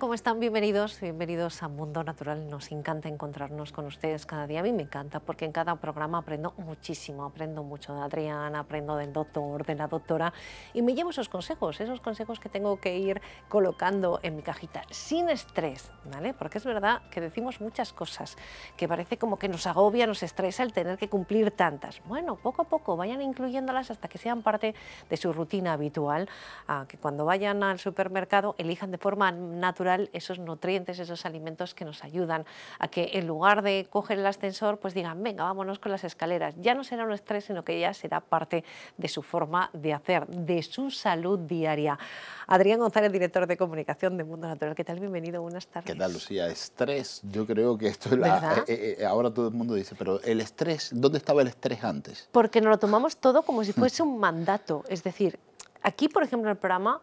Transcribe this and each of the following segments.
¿Cómo están? Bienvenidos, bienvenidos a Mundo Natural. Nos encanta encontrarnos con ustedes cada día. A mí me encanta porque en cada programa aprendo muchísimo, aprendo mucho de Adriana, aprendo del doctor, de la doctora y me llevo esos consejos, esos consejos que tengo que ir colocando en mi cajita sin estrés, ¿vale? Porque es verdad que decimos muchas cosas que parece como que nos agobia, nos estresa el tener que cumplir tantas. Bueno, poco a poco vayan incluyéndolas hasta que sean parte de su rutina habitual, a que cuando vayan al supermercado elijan de forma natural esos nutrientes, esos alimentos que nos ayudan a que en lugar de coger el ascensor, pues digan, venga, vámonos con las escaleras. Ya no será un estrés, sino que ya será parte de su forma de hacer, de su salud diaria. Adrián González, director de comunicación de Mundo Natural, ¿qué tal? Bienvenido, buenas tardes. ¿Qué tal, Lucía? Estrés, yo creo que esto es la, eh, eh, eh, ahora todo el mundo dice, pero el estrés, ¿dónde estaba el estrés antes? Porque nos lo tomamos todo como si hmm. fuese un mandato, es decir, aquí, por ejemplo, en el programa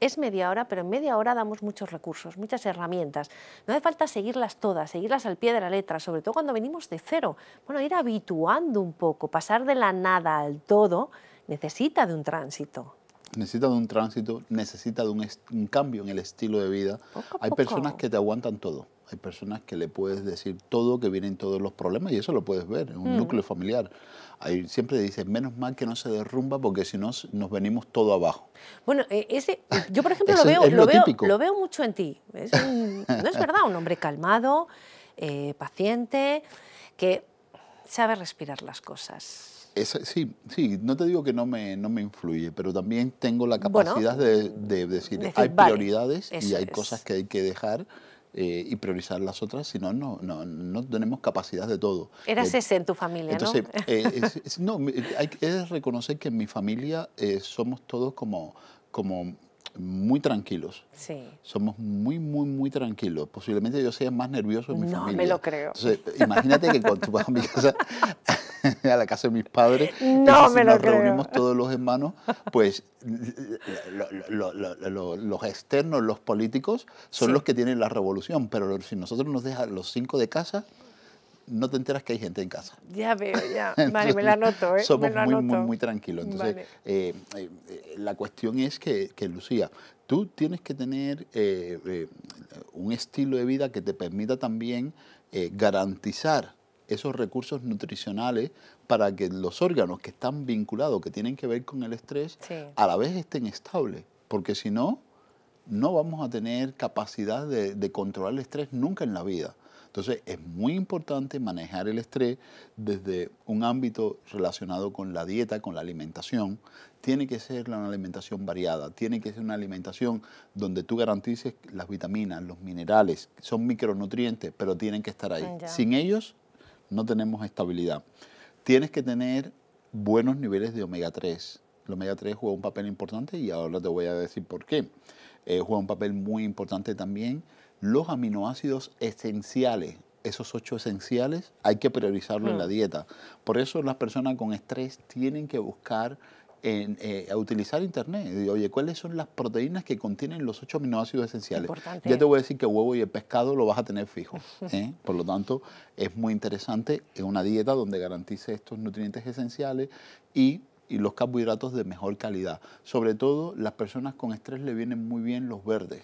es media hora, pero en media hora damos muchos recursos, muchas herramientas. No hace falta seguirlas todas, seguirlas al pie de la letra, sobre todo cuando venimos de cero. Bueno, ir habituando un poco, pasar de la nada al todo necesita de un tránsito necesita de un tránsito, necesita de un, cambio en el estilo de vida. Hay personas que te aguantan todo. Hay personas que le puedes decir todo, que vienen todos los problemas, y eso lo puedes ver en un mm. núcleo familiar. Ahí siempre dicen, menos mal que no se derrumba, porque si no, nos venimos todo abajo. Bueno, eh, eh, yo por ejemplo lo, veo, lo, veo, mucho en ti. Es no es verdad, un hombre calmado, eh, paciente, que sabe respirar las cosas sí, sí, no te digo que no me, no me influye, pero también tengo la capacidad de, decir, hay prioridades y hay cosas que hay que dejar eh, y priorizar las otras, si no, no, no tenemos capacidad de todo. Eras eh, ese en tu familia, ¿no? Eh, es, no, hay reconocer que en mi familia somos todos como, como muy tranquilos. Sí. Somos muy, muy, muy tranquilos. Posiblemente yo sea más nervioso en mi familia. No, me lo creo. imagínate que cuando tu familia. a la casa de mis padres. No, nos reunimos todos los hermanos, pues los externos, los políticos, son los que tienen la revolución, pero si nosotros nos dejan los cinco de casa, no te enteras que hay gente en casa. Ya veo, ya. vale, me la noto. ¿eh? Somos muy, muy, tranquilos. Entonces, eh, eh, la cuestión es que, que, Lucía, tú tienes que tener eh, un estilo de vida que te permita también garantizar esos recursos nutricionales para que los órganos que están vinculados, que tienen que ver con el estrés, a la vez estén estables, porque si no, no vamos a tener capacidad de, controlar el estrés nunca en la vida. Entonces es muy importante manejar el estrés desde un ámbito relacionado con la dieta, con la alimentación. Tiene que ser una alimentación variada, tiene que ser una alimentación donde tú garantices las vitaminas, los minerales, son micronutrientes, pero tienen que estar ahí. Mm, Sin ellos no tenemos estabilidad. Tienes que tener buenos niveles de omega 3. El omega 3 juega un papel importante y ahora te voy a decir por qué. Eh, juega un papel muy importante también los aminoácidos esenciales. Esos ocho esenciales hay que priorizarlo en la mm. dieta. Por eso las personas con estrés tienen que buscar eh, a utilizar Internet. oye, ¿cuáles son las proteínas que contienen los ocho aminoácidos esenciales? Ya te voy a decir que huevo y el pescado lo vas a tener fijo. ¿eh? Por lo tanto, es muy interesante una dieta donde garantice estos nutrientes esenciales y los carbohidratos de mejor calidad. Sobre todo las personas con estrés le vienen muy bien los verdes,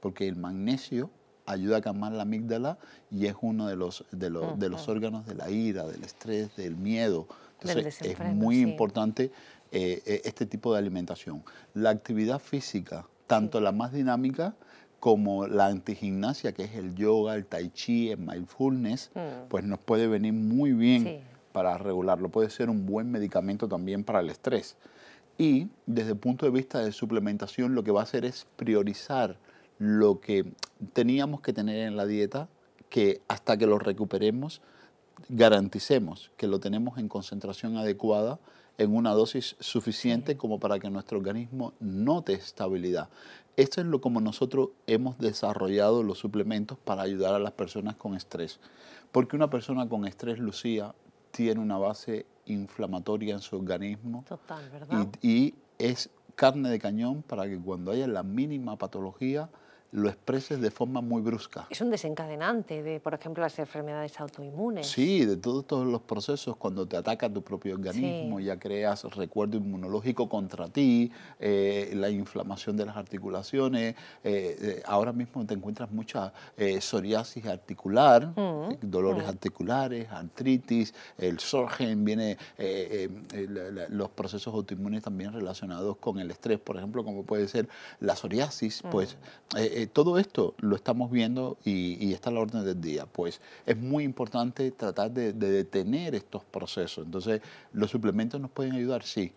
porque el magnesio ayuda a calmar la amígdala y es uno de los, de los, órganos de la ira, del estrés, del miedo. Entonces es muy importante eh, eh, este tipo de alimentación. La actividad física, tanto la más dinámica como la antigimnasia, que es el yoga, el tai chi, el mindfulness, mm. pues nos puede venir muy bien para regularlo. Puede ser un buen medicamento también para el estrés. Y desde el punto de vista de suplementación, lo que va a hacer es priorizar lo que teníamos que tener en la dieta, que hasta que lo recuperemos, garanticemos que lo tenemos en concentración adecuada en una dosis suficiente como para que nuestro organismo note estabilidad. Esto es lo como nosotros hemos desarrollado los suplementos para ayudar a las personas con estrés. Porque una persona con estrés, Lucía, tiene una base inflamatoria en su organismo. Total, ¿verdad? y es carne de cañón para que cuando haya la mínima patología, lo expreses de forma muy brusca. Es un desencadenante de, por ejemplo, las enfermedades autoinmunes. Sí, de todos los procesos, cuando te ataca tu propio organismo, ya creas recuerdo inmunológico contra ti, eh, la inflamación de las articulaciones, eh, eh, ahora mismo te encuentras mucha psoriasis articular, mm, dolores mm. articulares, artritis, el sorgen, viene los procesos autoinmunes también relacionados con el estrés, por ejemplo, como puede ser la psoriasis, pues mm. Eh, todo esto lo estamos viendo y, está la orden del día. Pues es muy importante tratar de, detener estos procesos. Entonces, ¿los suplementos nos pueden ayudar? Sí.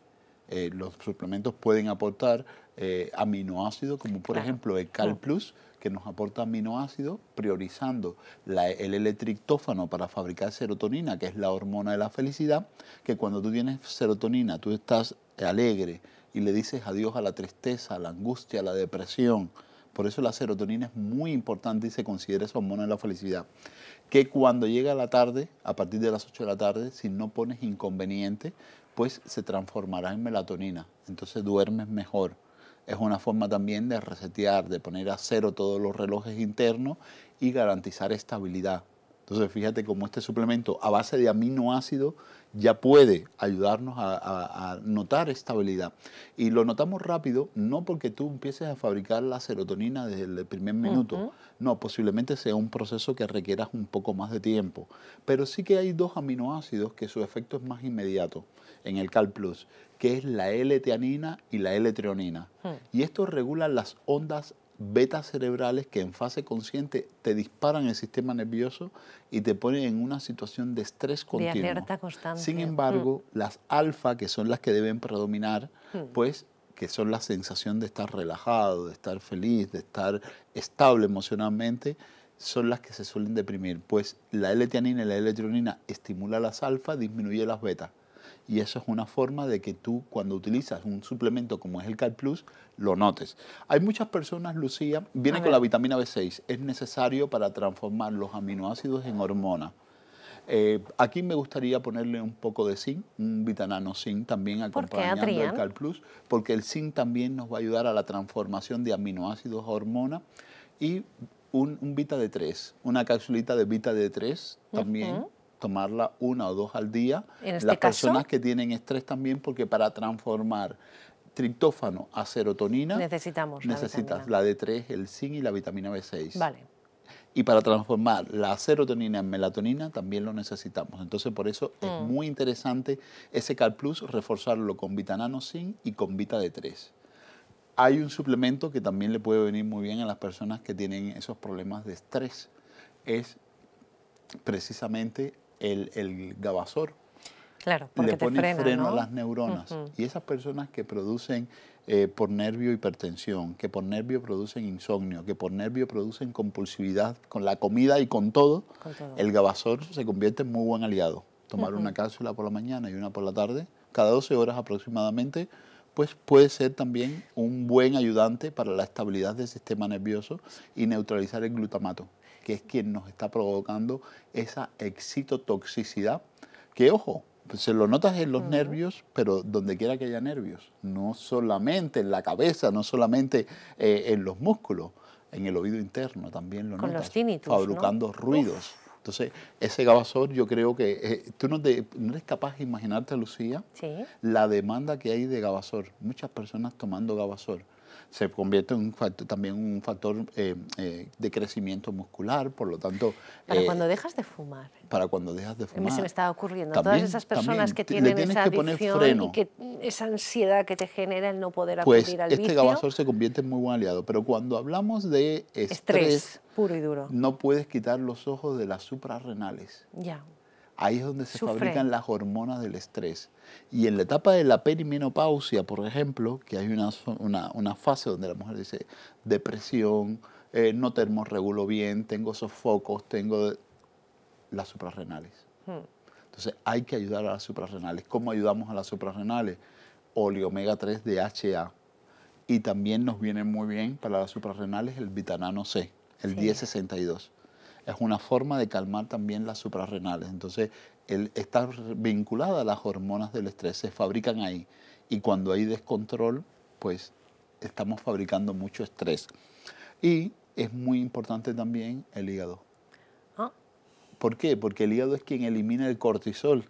Eh, los suplementos pueden aportar eh, aminoácidos, como por ejemplo el Cal mm. Plus, que nos aporta aminoácidos, priorizando el eletrictófano para fabricar serotonina, que es la hormona de la felicidad, que cuando tú tienes serotonina, tú estás alegre y le dices adiós a la tristeza, a la angustia, a la depresión, por eso la serotonina es muy importante y se considera esa hormona de la felicidad. Que cuando llega la tarde, a partir de las 8 de la tarde, si no pones inconveniente, pues se transformará en melatonina. Entonces duermes mejor. Es una forma también de resetear, de poner a cero todos los relojes internos y garantizar estabilidad. Entonces fíjate cómo este suplemento a base de aminoácidos ya puede ayudarnos a, notar estabilidad. Y lo notamos rápido, no porque tú empieces a fabricar la serotonina desde el primer minuto, no, posiblemente sea un proceso que requieras un poco más de tiempo, pero sí que hay dos aminoácidos que su efecto es más inmediato en el Cal Plus, que es la L-teanina y la L-treonina. Hmm. Y esto regula las ondas betas cerebrales que en fase consciente te disparan el sistema nervioso y te ponen en una situación de estrés continuo. De alerta constante. Sin mm. embargo, las alfa, que son las que deben predominar, mm. pues que son la sensación de estar relajado, de estar feliz, de estar estable emocionalmente, son las que se suelen deprimir. Pues la l y la L-tronina estimula las alfa, disminuye las betas y eso es una forma de que tú cuando utilizas un suplemento como es el Cal Plus, lo notes. Hay muchas personas, Lucía, vienen con la vitamina B6, es necesario para transformar los aminoácidos en hormona. Eh, aquí me gustaría ponerle un poco de zinc, un vitanano zinc también acompañando el Cal Plus. porque el zinc también nos va a ayudar a la transformación de aminoácidos a hormona. y un, Vita D3, una capsulita de Vita D3 también tomarla una o dos al día. ¿En Las este personas que tienen estrés también, porque para transformar triptófano a serotonina necesitamos necesitas la, D3, el zinc y la vitamina B6. Vale. Y para transformar la serotonina en melatonina también lo necesitamos. Entonces, por eso es mm. muy interesante ese Calplus, reforzarlo con vitanano zinc y con vita D3 hay un suplemento que también le puede venir muy bien a las personas que tienen esos problemas de estrés. Es precisamente el, el Claro, porque le pone freno a las neuronas. Y esas personas que producen eh, por nervio hipertensión, que por nervio producen insomnio, que por nervio producen compulsividad con la comida y con todo, el gabasor se convierte en muy buen aliado. Tomar una cápsula por la mañana y una por la tarde, cada 12 horas aproximadamente, pues puede ser también un buen ayudante para la estabilidad del sistema nervioso y neutralizar el glutamato que es quien nos está provocando esa excitotoxicidad, que ojo, se lo notas en los nervios, pero donde quiera que haya nervios, no solamente en la cabeza, no solamente eh, en los músculos, en el oído interno también lo notas, fabricando ruidos. Entonces, ese gabasor yo creo que eh, tú no, no, eres capaz de imaginarte, Lucía, la demanda que hay de gabasol. Muchas personas tomando gabasol se convierte en un factor, también un factor eh, eh, de crecimiento muscular, por lo tanto... Para eh, cuando dejas de fumar. Para cuando dejas de fumar. Se me está ocurriendo. Todas esas personas que tienen esa que adicción y que mm, esa ansiedad que te genera el no poder pues acudir al este este gabasol se convierte en muy buen aliado. Pero cuando hablamos de estrés, estrés puro y duro. No puedes quitar los ojos de las suprarrenales. Ya. Ahí es donde se fabrican las hormonas del estrés. Y en la etapa de la perimenopausia, por ejemplo, que hay una, una, una fase donde la mujer dice depresión, eh, no termorregulo bien, tengo sofocos, tengo las suprarrenales. Hmm. Entonces hay que ayudar a las suprarrenales. ¿Cómo ayudamos a las suprarrenales? Oleo omega 3 DHA. Y también nos viene muy bien para las suprarrenales el vitanano C, el 1062 es una forma de calmar también las suprarrenales. Entonces, el, está vinculada a las hormonas del estrés, se fabrican ahí. Y cuando hay descontrol, pues estamos fabricando mucho estrés. Y es muy importante también el hígado. Ah. ¿Por qué? Porque el hígado es quien elimina el cortisol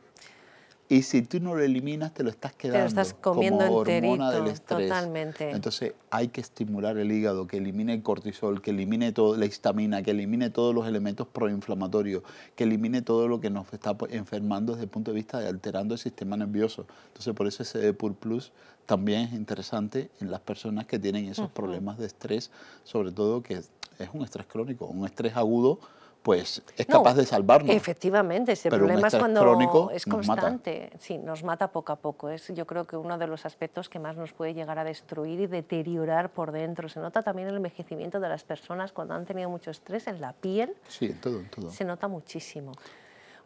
y si tú no lo eliminas, te lo estás quedando. como hormona del estrés. totalmente. Entonces hay que estimular el hígado, que elimine el cortisol, que elimine toda la histamina, que elimine todos los elementos proinflamatorios, que elimine todo lo que nos está enfermando desde el punto de vista de alterando el sistema nervioso. Entonces por eso ese Pur Plus también es interesante en las personas que tienen esos problemas de estrés, sobre todo que es un estrés crónico, un estrés agudo pues es capaz de salvarnos. Efectivamente, ese problema es cuando es constante. Nos sí, nos mata poco a poco. Es yo creo que uno de los aspectos que más nos puede llegar a destruir y deteriorar por dentro. Se nota también el envejecimiento de las personas cuando han tenido mucho estrés en la piel. Sí, en todo, en todo. Se nota muchísimo.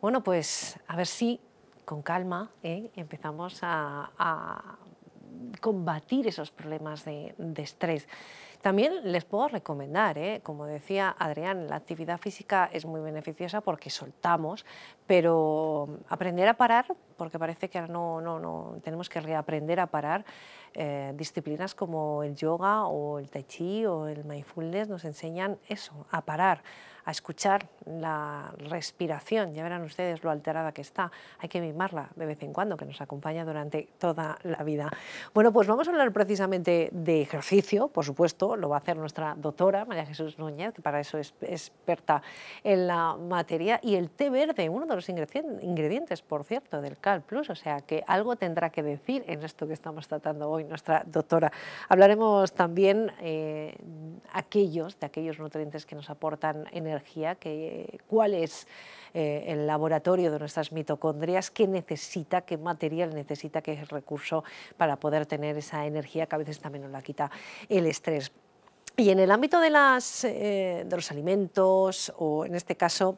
Bueno, pues a ver si con calma ¿eh? empezamos a, combatir esos problemas de estrés. También les puedo recomendar, ¿eh? como decía Adrián, la actividad física es muy beneficiosa porque soltamos, pero aprender a parar, porque parece que ahora no, no, no tenemos que reaprender a parar. Eh, disciplinas como el yoga o el tai chi o el mindfulness nos enseñan eso, a parar, a escuchar la respiración. Ya verán ustedes lo alterada que está. Hay que mimarla de vez en cuando, que nos acompaña durante toda la vida. Bueno, pues vamos a hablar precisamente de ejercicio, por supuesto, lo va a hacer nuestra doctora María Jesús Núñez, que para eso es experta en la materia, y el té verde, uno de ingredientes, por cierto, del Cal Plus, o sea que algo tendrá que decir en esto que estamos tratando hoy nuestra doctora. Hablaremos también eh, aquellos, de aquellos nutrientes que nos aportan energía, que, cuál es eh, el laboratorio de nuestras mitocondrias, qué necesita, qué material necesita, qué recurso para poder tener esa energía que a veces también nos la quita el estrés. Y en el ámbito de eh, los alimentos, o en este caso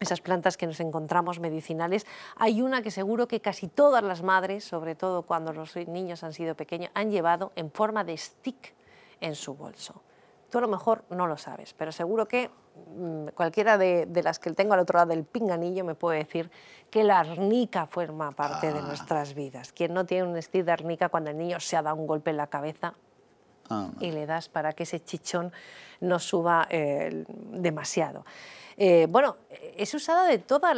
esas plantas que nos encontramos medicinales. Hay una que seguro que casi todas las madres, sobre todo cuando los niños han sido pequeños, han llevado en forma de stick en su bolso. Tú a lo mejor no lo sabes, pero seguro que mm, cualquiera de, las que tengo al otro lado del pinganillo me puede decir que la arnica forma parte de ah. nuestras vidas. Quien no tiene un stick de arnica cuando el niño se ha dado un golpe en la cabeza, ah, y le das para que ese chichón no suba eh, demasiado. Eh, bueno, es usada de toda,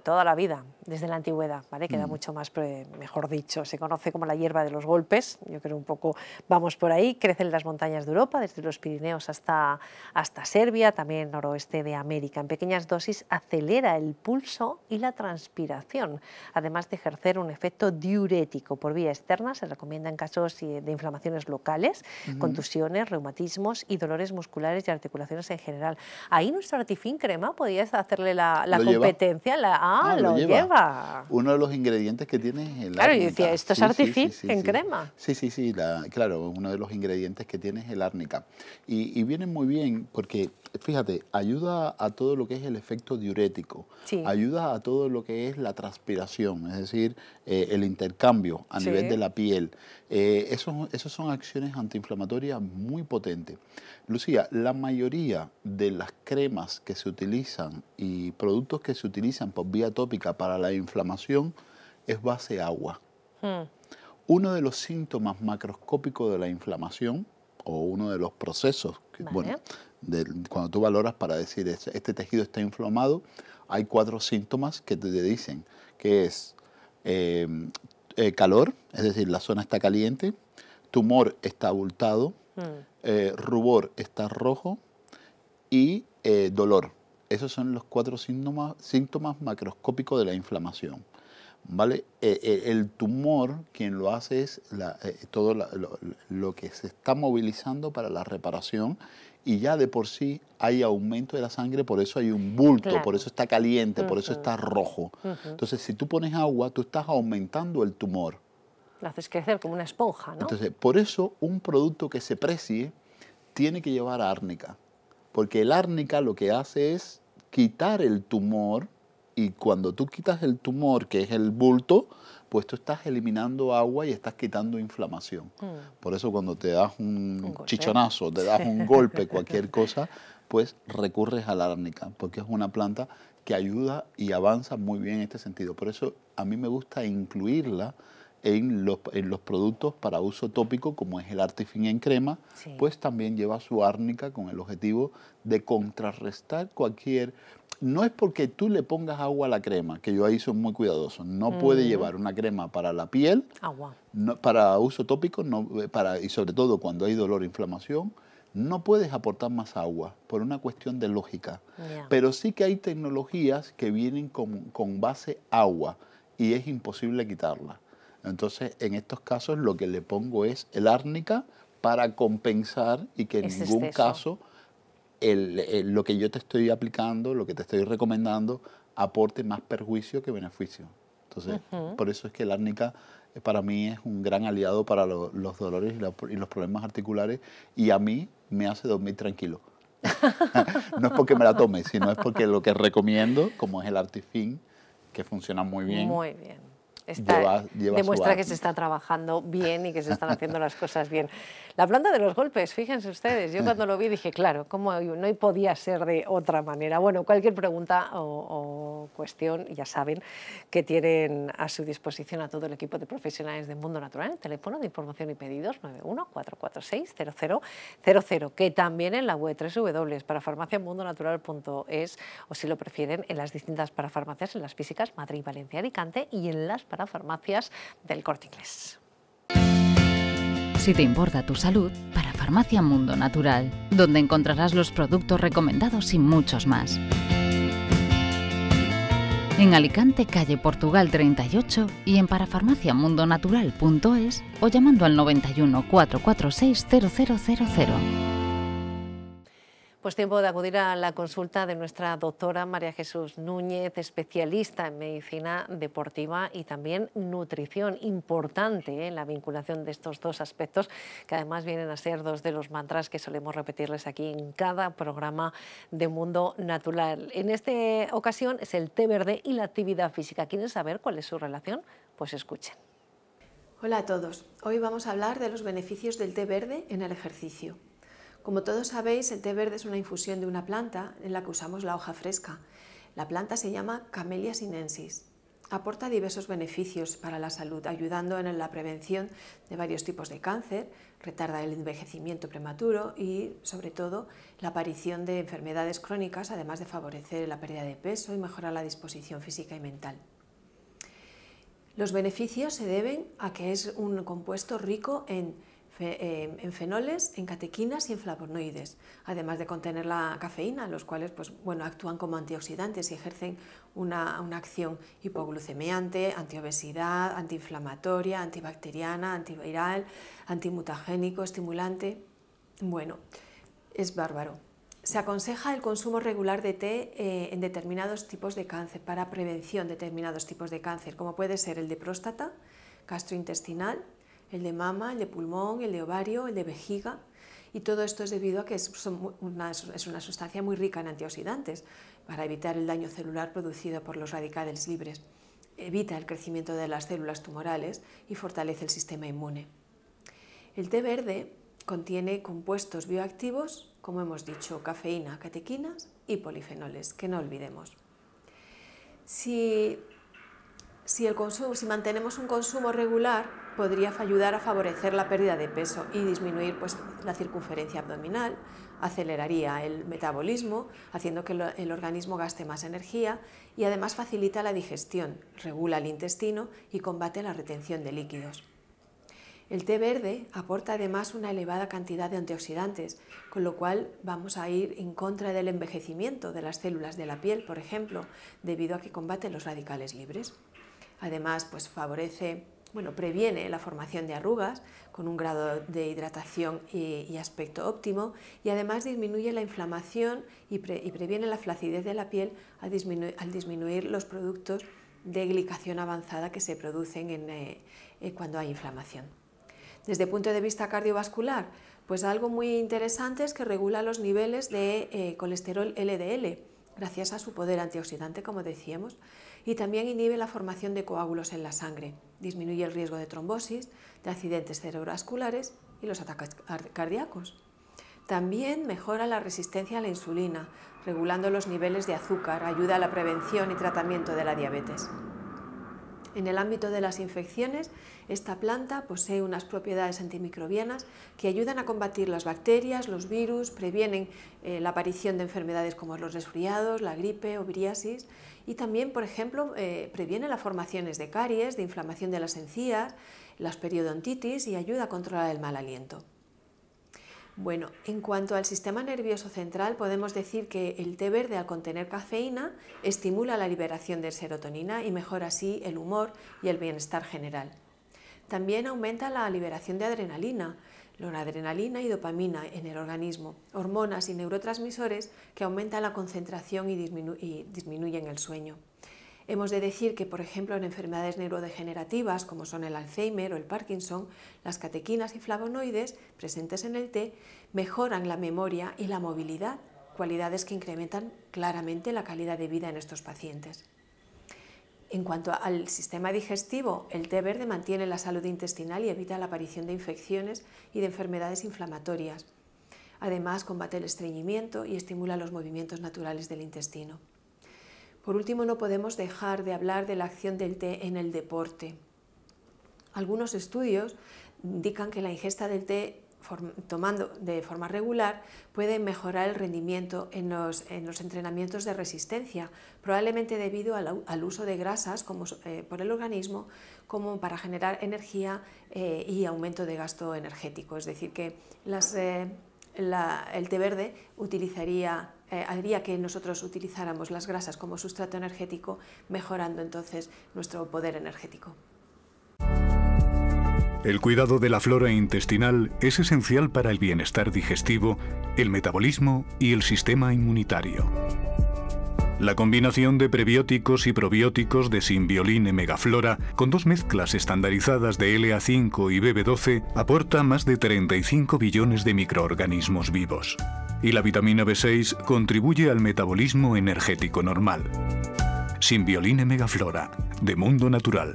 toda la vida, desde la antigüedad, ¿vale? Queda mm. mucho más, mejor dicho, se conoce como la hierba de los golpes, yo creo un poco vamos por ahí, crece en las montañas de Europa, desde los Pirineos hasta, hasta Serbia, también noroeste de América. En pequeñas dosis acelera el pulso y la transpiración, además de ejercer un efecto diurético por vía externa, se recomienda en casos eh, de inflamaciones locales, contusiones, reumatismos y dolores musculares y articulaciones en general. Ahí nuestro artifín, crece podías hacerle la, competencia. La, ah, lo, lleva. Uno de los ingredientes que tiene es el Claro, yo decía, esto es en crema. Sí, sí, sí, claro, uno de los ingredientes que tiene es el árnica. Y, y viene muy bien porque fíjate, ayuda a todo lo que es el efecto diurético, ayuda a todo lo que es la transpiración, es decir, eh, el intercambio a nivel de la piel. Eh, Esas son acciones antiinflamatorias muy potentes. Lucía, la mayoría de las cremas que se utilizan y productos que se utilizan por vía tópica para la inflamación es base agua. Hmm. Uno de los síntomas macroscópicos de la inflamación o uno de los procesos bueno, cuando tú valoras para decir este, este tejido está inflamado, hay cuatro síntomas que te dicen, que es em, eh, calor, es decir, la zona está caliente, tumor está abultado, mm. eh, rubor está rojo y eh, dolor. Esos son los cuatro síntomas macroscópicos de la inflamación. ¿vale? Eh, eh, el tumor quien lo hace es eh, todo lo, que se está movilizando para la reparación y ya de por sí hay aumento de la sangre, por eso hay un bulto, por eso está caliente, por eso está rojo. Entonces, si tú pones agua, tú estás aumentando el tumor. Lo haces crecer como una esponja, ¿no? Entonces, por eso un producto que se precie tiene que llevar árnica, porque el árnica lo que hace es quitar el tumor, y cuando tú quitas el tumor, que es el bulto, pues tú estás eliminando agua y estás quitando inflamación. Mm. Por eso cuando te das un, chichonazo, te das un golpe, cualquier cosa, pues recurres a la árnica, porque es una planta que ayuda y avanza muy bien en este sentido. Por eso a mí me gusta incluirla en los, en los productos para uso tópico, como es el artifin en crema, pues también lleva su árnica con el objetivo de contrarrestar cualquier no es porque tú le pongas agua a la crema, que yo ahí soy muy cuidadoso. No puede llevar una crema para la piel, para uso tópico, eh, y sobre todo cuando hay dolor e inflamación, no puedes aportar más agua por una cuestión de lógica. Pero sí que hay tecnologías que vienen con, base agua y es imposible quitarla. Entonces, en estos casos lo que le pongo es el árnica para compensar y que en ningún caso el, lo que yo te estoy aplicando, lo que te estoy recomendando, aporte más perjuicio que beneficio. Entonces, por eso es que el árnica eh, para mí es un gran aliado para los dolores y, y, los problemas articulares y a mí me hace dormir tranquilo. no es porque me la tome, sino es porque lo que recomiendo, como es el Artifin, que funciona muy bien. Muy bien demuestra que se está trabajando bien y que se están haciendo las cosas bien. La planta de los golpes, fíjense ustedes, yo cuando lo vi dije, claro, ¿cómo no podía ser de otra manera? Bueno, cualquier pregunta o, cuestión, ya saben que tienen a su disposición a todo el equipo de profesionales de Mundo Natural, el teléfono de información y pedidos 914460000, que también en la web www.parafarmaciamundonatural.es o si lo prefieren en las distintas parafarmacias, en las físicas Madrid, Valencia, Alicante y en las farmacias del corte Si te importa tu salud, para Farmacia Mundo Natural, donde encontrarás los productos recomendados y muchos más. En Alicante, calle Portugal 38 y en parafarmaciamundonatural.es o llamando al 91 446 0000. Pues tiempo de acudir a la consulta de nuestra doctora María Jesús Núñez, especialista en medicina deportiva y también nutrición. Importante ¿eh? la vinculación de estos dos aspectos, que además vienen a ser dos de los mantras que solemos repetirles aquí en cada programa de Mundo Natural. En esta ocasión es el té verde y la actividad física. ¿Quieren saber cuál es su relación? Pues escuchen. Hola a todos. Hoy vamos a hablar de los beneficios del té verde en el ejercicio. Como todos sabéis, el té verde es una infusión de una planta en la que usamos la hoja fresca. La planta se llama Camellia sinensis. Aporta diversos beneficios para la salud, ayudando en la prevención de varios tipos de cáncer, retarda el envejecimiento prematuro y, sobre todo, la aparición de enfermedades crónicas, además de favorecer la pérdida de peso y mejorar la disposición física y mental. Los beneficios se deben a que es un compuesto rico en eh, en fenoles, en catequinas y en flavonoides, además de contener la cafeína, los cuales pues, bueno, actúan como antioxidantes y ejercen una, acción hipoglucemiante, antiobesidad, antiinflamatoria, antibacteriana, antiviral, antimutagénico, estimulante. Bueno, es bárbaro. Se aconseja el consumo regular de té eh, en determinados tipos de cáncer para prevención de determinados tipos de cáncer, como puede ser el de próstata, gastrointestinal, el de mama, el de pulmón, el de ovario, el de vejiga. Y todo esto es debido a que es una, es una sustancia muy rica en antioxidantes para evitar el daño celular producido por los radicales libres. Evita el crecimiento de las células tumorales y fortalece el sistema inmune. El té verde contiene compuestos bioactivos, como hemos dicho, cafeína, catequinas y polifenoles, que no olvidemos si, el consumo, si mantenemos un consumo regular, podría ayudar a favorecer la pérdida de peso y disminuir pues, la circunferencia abdominal, aceleraría el metabolismo, haciendo que el organismo gaste más energía y además facilita la digestión, regula el intestino y combate la retención de líquidos. El té verde aporta además una elevada cantidad de antioxidantes, con lo cual vamos a ir en contra del envejecimiento de las células de la piel, por ejemplo, debido a que combate los radicales libres. Además, pues favorece, bueno, previene la formación de arrugas con un grado de hidratación y, aspecto óptimo y además disminuye la inflamación y, previene la flacidez de la piel al, disminuir los productos de glicación avanzada que se producen eh, eh, cuando hay inflamación. Desde el punto de vista cardiovascular, pues algo muy interesante es que regula los niveles de eh, colesterol LDL gracias a su poder antioxidante, como decíamos, y también inhibe la formación de coágulos en la sangre, disminuye el riesgo de trombosis, de accidentes cerebrovasculares y los ataques cardíacos. También mejora la resistencia a la insulina, regulando los niveles de azúcar, ayuda a la prevención y tratamiento de la diabetes. En el ámbito de las infecciones, esta planta posee unas propiedades antimicrobianas que ayudan a combatir las bacterias, los virus, previenen eh, la aparición de enfermedades como los resfriados, la gripe o viriasis y también, por ejemplo, eh, previene las formaciones de caries, de inflamación de las encías, las periodontitis y ayuda a controlar el mal aliento. Bueno, en cuanto al sistema nervioso central, podemos decir que el té verde al contener cafeína estimula la liberación de serotonina y mejora así el humor y el bienestar general. También aumenta la liberación de adrenalina, noradrenalina y dopamina en el organismo, hormonas y neurotransmisores que aumentan la concentración y disminuyen el sueño. Hemos de decir que, por ejemplo, en enfermedades neurodegenerativas como son el Alzheimer o el Parkinson, las catequinas y flavonoides presentes en el té mejoran la memoria y la movilidad, cualidades que incrementan claramente la calidad de vida en estos pacientes. En cuanto al sistema digestivo, el té verde mantiene la salud intestinal y evita la aparición de infecciones y de enfermedades inflamatorias. Además, combate el estreñimiento y estimula los movimientos naturales del intestino. Por último, no podemos dejar de hablar de la acción del té en el deporte. Algunos estudios indican que la ingesta del té tomando de forma regular puede mejorar el rendimiento en los, entrenamientos de resistencia, probablemente debido al, uso de grasas como, eh, por el organismo como para generar energía eh, y aumento de gasto energético. Es decir, que eh, el té verde utilizaría eh, haría que nosotros utilizáramos las grasas como sustrato energético, mejorando entonces nuestro poder energético. El cuidado de la flora intestinal es esencial para el bienestar digestivo, el metabolismo y el sistema inmunitario. La combinación de prebióticos y probióticos de y Megaflora con dos mezclas estandarizadas de LA5 y BB12 aporta más de 35 billones de microorganismos vivos y la vitamina B6 contribuye al metabolismo energético normal. Simbioline Megaflora, de Mundo Natural.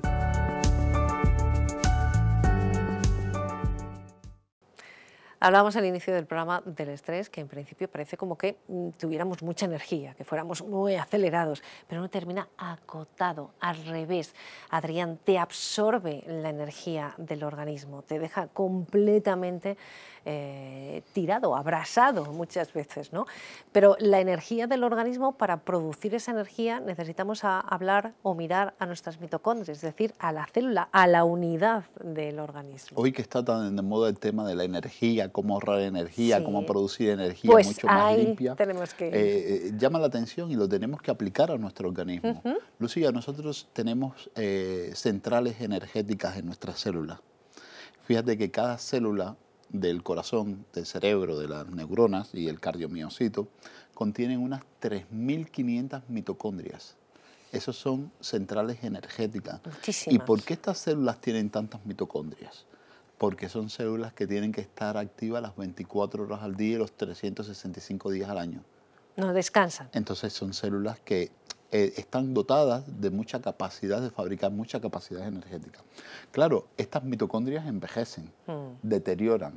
Hablábamos al inicio del programa del estrés, que en principio parece como que mm, tuviéramos mucha energía, que fuéramos muy acelerados, pero no termina acotado, al revés. Adrián, te absorbe la energía del organismo, te deja completamente eh, tirado, abrasado muchas veces. ¿no? Pero la energía del organismo, para producir esa energía necesitamos hablar o mirar a nuestras mitocondrias, es decir, a la célula, a la unidad del organismo. Hoy que está tan de moda el tema de la energía, cómo ahorrar energía, cómo producir energía pues mucho más limpia, eh, eh, llama la atención y lo tenemos que aplicar a nuestro organismo. Lucía, nosotros tenemos centrales energéticas en nuestras células. Fíjate que cada célula del corazón, del cerebro, de las neuronas y el cardiomiocito contienen unas 3.500 mitocondrias. Esas son centrales energéticas. ¿Y por qué estas células tienen tantas mitocondrias? Porque son células que tienen que estar activas las 24 horas al día y los 365 días al año. No descansan. Entonces son células que eh, están dotadas de mucha capacidad de fabricar, mucha capacidad energética. Claro, estas mitocondrias envejecen, mm. deterioran,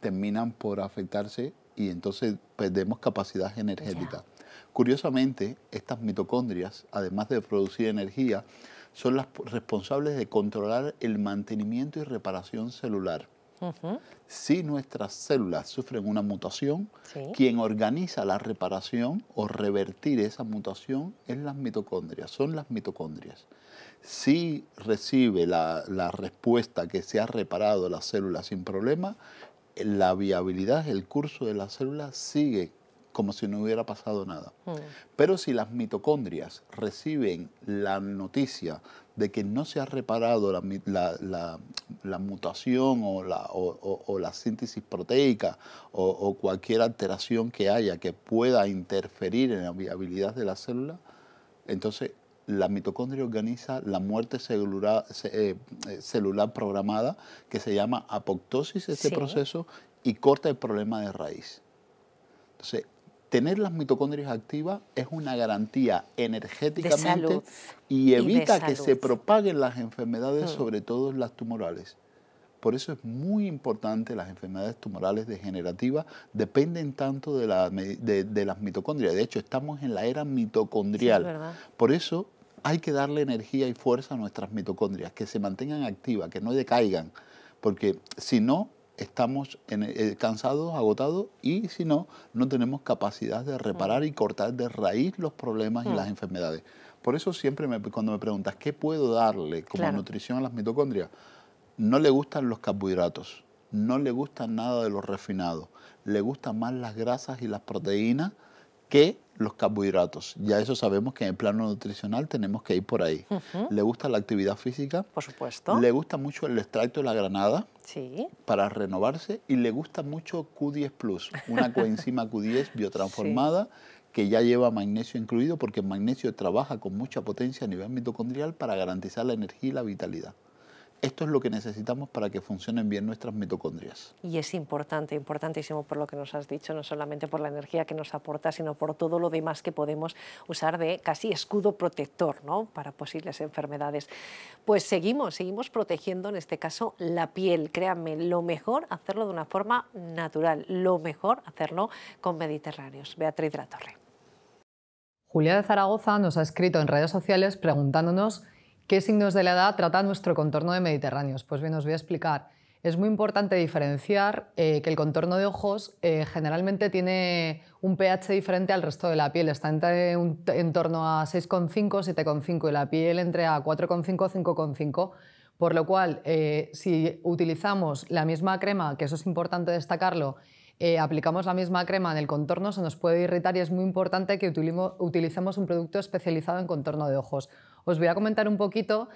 terminan por afectarse y entonces perdemos pues, capacidad energética. Curiosamente, estas mitocondrias, además de producir energía, son las responsables de controlar el mantenimiento y reparación celular. Si nuestras células sufren una mutación, quien organiza la reparación o revertir esa mutación es las mitocondrias, son las mitocondrias. Si recibe la, respuesta que se ha reparado la célula sin problema, la viabilidad, el curso de la célula sigue como si no hubiera pasado nada. Mm. Pero si las mitocondrias reciben la noticia de que no se ha reparado la, mutación o, la, síntesis proteica o, cualquier alteración que haya que pueda interferir en la viabilidad de la célula, entonces la mitocondria organiza la muerte celular, eh, eh, programada que se llama apoptosis, este proceso, y corta el problema de raíz. Entonces, tener las mitocondrias activas es una garantía energéticamente y evita que se propaguen las enfermedades, mm. sobre todo las tumorales. Por eso es muy importante, las enfermedades tumorales degenerativas dependen tanto de, las mitocondrias. De hecho, estamos en la era mitocondrial. Por eso hay que darle energía y fuerza a nuestras mitocondrias, que se mantengan activas, que no decaigan, porque si no, estamos eh, cansados, agotados y si no, no tenemos capacidad de reparar mm. y cortar de raíz los problemas y las mm. enfermedades. Por eso siempre cuando me preguntas qué puedo darle como nutrición a las mitocondrias, no le gustan los carbohidratos, no le gustan nada de los refinados, le gustan más las grasas y las proteínas que los carbohidratos. Ya eso sabemos que en el plano nutricional tenemos que ir por ahí. Le gusta la actividad física. Por supuesto. Le gusta mucho el extracto de la granada para renovarse y le gusta mucho Q10 Plus, una coenzima Q10 biotransformada. que ya lleva magnesio incluido porque el magnesio trabaja con mucha potencia a nivel mitocondrial para garantizar la energía y la vitalidad esto es lo que necesitamos para que funcionen bien nuestras mitocondrias. Y es importante, importantísimo por lo que nos has dicho, no solamente por la energía que nos aporta, sino por todo lo demás que podemos usar de casi escudo protector para posibles enfermedades. Pues seguimos, seguimos protegiendo en este caso la piel. Créanme, lo mejor hacerlo de una forma natural, lo mejor hacerlo con Mediterráneos. Beatriz de la Torre. Julia de Zaragoza nos ha escrito en redes sociales preguntándonos ¿Qué signos de la edad trata nuestro contorno de Mediterráneos? Pues bien, os voy a explicar. Es muy importante diferenciar eh, que el contorno de ojos eh, generalmente tiene un pH diferente al resto de la piel. Está entre en torno a 6,5, 7,5 y la piel entre a 4,5, 5,5. Por lo cual, eh, si utilizamos la misma crema, que eso es importante destacarlo, aplicamos la misma crema en el contorno, se nos puede irritar y es muy importante que utilicemos un producto especializado en contorno de ojos os voy a comentar un poquito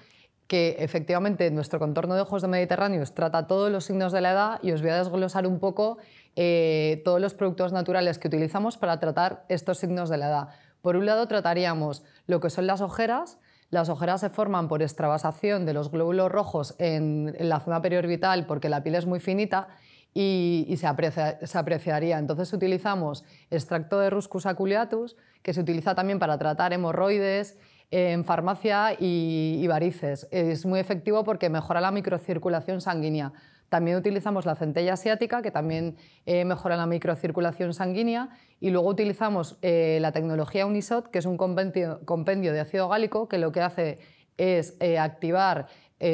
que efectivamente nuestro contorno de ojos de Mediterráneos trata todos los signos de la edad y os voy a desglosar un poco eh, todos los productos naturales que utilizamos para tratar estos signos de la edad. Por un lado trataríamos lo que son las ojeras. Las ojeras se forman por extravasación de los glóbulos rojos en, la zona periorbital porque la piel es muy finita y, se, se, apreciaría. Entonces utilizamos extracto de Ruscus aculeatus, que se utiliza también para tratar hemorroides, en farmacia y, varices. Es muy efectivo porque mejora la microcirculación sanguínea. También utilizamos la centella asiática, que también eh, mejora la microcirculación sanguínea. Y luego utilizamos eh, la tecnología Unisot, que es un compendio, de ácido gálico, que lo que hace es eh, activar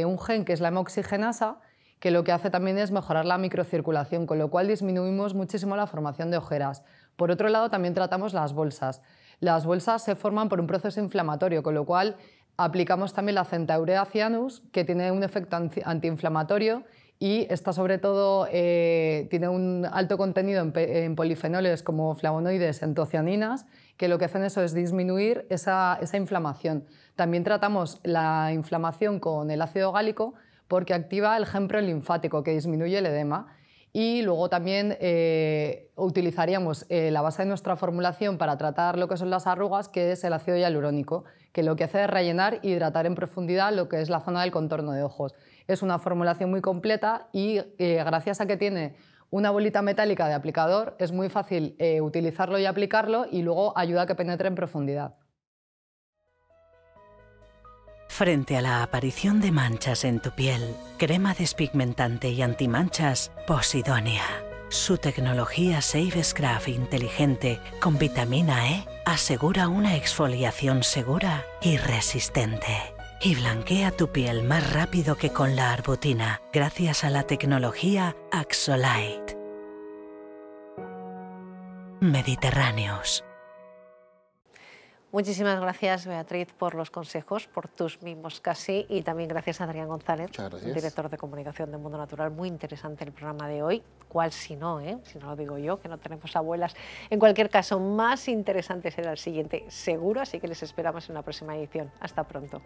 un gen que es la hemoxigenasa, que lo que hace también es mejorar la microcirculación, con lo cual disminuimos muchísimo la formación de ojeras. Por otro lado, también tratamos las bolsas. Las bolsas se forman por un proceso inflamatorio, con lo cual aplicamos también la centaurea cianus, que tiene un efecto antiinflamatorio y está sobre todo, eh, tiene un alto contenido en, polifenoles como flavonoides, entocianinas, que lo que hacen eso es disminuir esa, inflamación. También tratamos la inflamación con el ácido gálico porque activa el ejemplo linfático que disminuye el edema y luego también eh, utilizaríamos eh, la base de nuestra formulación para tratar lo que son las arrugas, que es el ácido hialurónico, que lo que hace es rellenar y e hidratar en profundidad lo que es la zona del contorno de ojos. Es una formulación muy completa y eh, gracias a que tiene una bolita metálica de aplicador, es muy fácil utilizarlo y aplicarlo y luego ayuda a que penetre en profundidad. Frente a la aparición de manchas en tu piel, crema despigmentante y antimanchas, Posidonia. Su tecnología Save Scrap inteligente con vitamina E asegura una exfoliación segura y resistente. Y blanquea tu piel más rápido que con la arbutina, gracias a la tecnología Axolite. Mediterráneos. Muchísimas gracias, Beatriz, por los consejos, por tus mismos casi, y también gracias a Adrián González, director de comunicación de Mundo Natural. Muy interesante el programa de hoy, cual si no, eh? si no lo digo yo, que no tenemos abuelas. En cualquier caso, más interesante será el siguiente, seguro, así que les esperamos en la próxima edición. Hasta pronto.